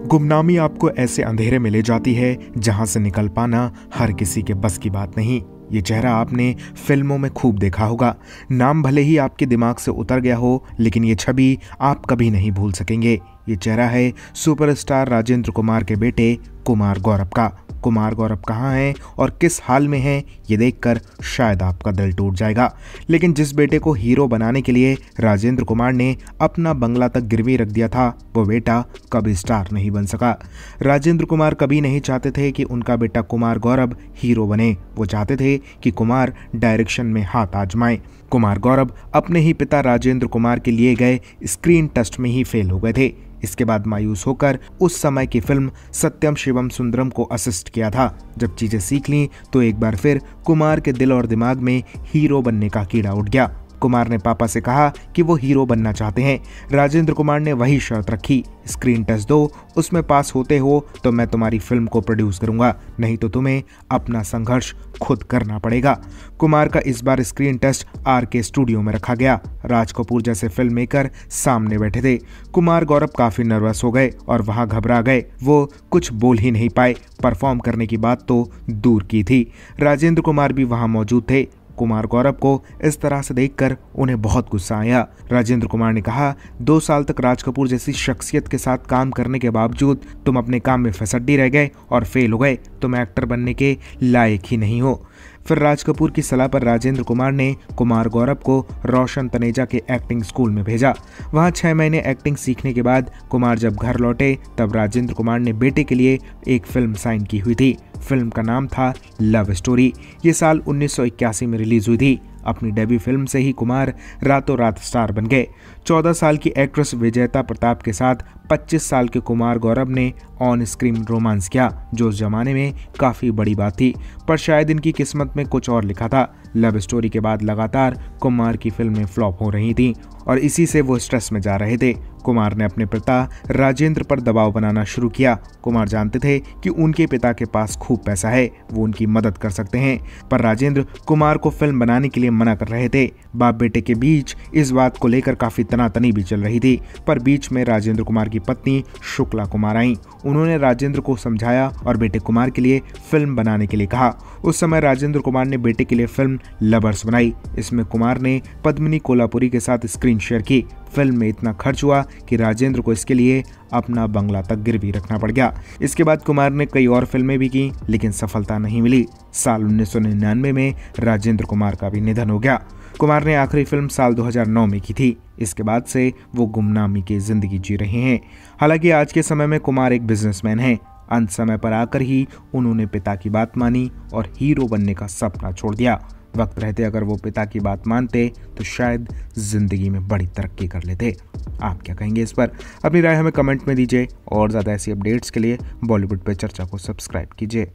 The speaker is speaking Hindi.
गुमनामी आपको ऐसे अंधेरे में ले जाती है जहां से निकल पाना हर किसी के बस की बात नहीं ये चेहरा आपने फिल्मों में खूब देखा होगा नाम भले ही आपके दिमाग से उतर गया हो लेकिन ये छवि आप कभी नहीं भूल सकेंगे ये चेहरा है सुपरस्टार राजेंद्र कुमार के बेटे कुमार गौरव का कुमार गौरव कहाँ हैं और किस हाल में हैं ये देखकर शायद आपका दिल टूट जाएगा लेकिन जिस बेटे को हीरो बनाने के लिए राजेंद्र कुमार ने अपना बंगला तक गिरवी रख दिया था वो बेटा कभी स्टार नहीं बन सका राजेंद्र कुमार कभी नहीं चाहते थे कि उनका बेटा कुमार गौरव हीरो बने वो चाहते थे कि कुमार डायरेक्शन में हाथ आजमाए कुमार गौरव अपने ही पिता राजेंद्र कुमार के लिए गए स्क्रीन टेस्ट में ही फेल हो गए थे इसके बाद मायूस होकर उस समय की फिल्म सत्यम शिवम सुंदरम को असिस्ट किया था जब चीज़ें सीख लीं तो एक बार फिर कुमार के दिल और दिमाग में हीरो बनने का कीड़ा उठ गया कुमार ने पापा से कहा कि वो हीरो बनना चाहते हैं राजेंद्र कुमार ने वही शर्त रखी स्क्रीन टेस्ट दो उसमें पास होते हो तो मैं तुम्हारी फिल्म को प्रोड्यूस करूंगा नहीं तो तुम्हें अपना संघर्ष खुद करना पड़ेगा कुमार का इस बार screen test R K studio में रखा गया राज कपूर जैसे फिल्म मेकर सामने बैठे थे कुमार गौरव काफी नर्वस हो गए और वहां घबरा गए वो कुछ बोल ही नहीं पाए परफॉर्म करने की बात तो दूर की थी राजेंद्र कुमार भी वहां मौजूद थे कुमार गौरव को इस तरह से देखकर उन्हें बहुत गुस्सा आया राजेंद्र कुमार ने कहा दो साल तक राज कपूर जैसी शख्सियत के साथ काम करने के बावजूद तुम अपने काम में फसड्डी रह गए और फेल हो गए तुम एक्टर बनने के लायक ही नहीं हो फिर राज कपूर की सलाह पर राजेंद्र कुमार ने कुमार गौरव को रोशन तनेजा के एक्टिंग स्कूल में भेजा वहाँ छह महीने एक्टिंग सीखने के बाद कुमार जब घर लौटे तब राजेंद्र कुमार ने बेटे के लिए एक फिल्म साइन की हुई थी फिल्म का नाम था लव स्टोरी ये साल उन्नीस में रिलीज हुई थी अपनी डेब्यू फिल्म से ही कुमार रातों रात स्टार बन गए 14 साल की एक्ट्रेस विजेता प्रताप के साथ 25 साल के कुमार गौरव ने ऑन स्क्रीन रोमांस किया जो उस जमाने में काफ़ी बड़ी बात थी पर शायद इनकी किस्मत में कुछ और लिखा था लव स्टोरी के बाद लगातार कुमार की फिल्में फ्लॉप हो रही थीं और इसी से वो स्ट्रेस में जा रहे थे कुमार ने अपने पिता राजेंद्र पर दबाव बनाना शुरू किया कुमार जानते थे कि उनके पिता के पास खूब पैसा है वो उनकी मदद कर सकते हैं पर राजेंद्र कुमार को फिल्म बनाने के लिए मना कर रहे थे बाप बेटे के बीच इस बात को लेकर काफी तनातनी भी चल रही थी पर बीच में राजेंद्र कुमार की की पत्नी शुक्ला कुमार आई उन्होंने राजेंद्र को समझाया और बेटे कुमार के लिए फिल्म बनाने के लिए कहा उस समय राजेंद्र कुमार ने बेटे के लिए फिल्म लवर्स बनाई इसमें कुमार ने पद्मिनी कोल्हापुरी के साथ स्क्रीन शेयर की फिल्म में इतना खर्च हुआ कि राजेंद्र को इसके लिए अपना बंगला तक गिरवी रखना पड़ गया इसके बाद कुमार ने कई और फिल्में भी की लेकिन सफलता नहीं मिली साल उन्नीस में राजेंद्र कुमार का भी निधन हो गया कुमार ने आखिरी फिल्म साल 2009 में की थी इसके बाद से वो गुमनामी की जिंदगी जी रहे हैं हालांकि आज के समय में कुमार एक बिजनेसमैन हैं अंत समय पर आकर ही उन्होंने पिता की बात मानी और हीरो बनने का सपना छोड़ दिया वक्त रहते अगर वो पिता की बात मानते तो शायद ज़िंदगी में बड़ी तरक्की कर लेते आप क्या कहेंगे इस पर अपनी राय हमें कमेंट में दीजिए और ज़्यादा ऐसी अपडेट्स के लिए बॉलीवुड पर चर्चा को सब्सक्राइब कीजिए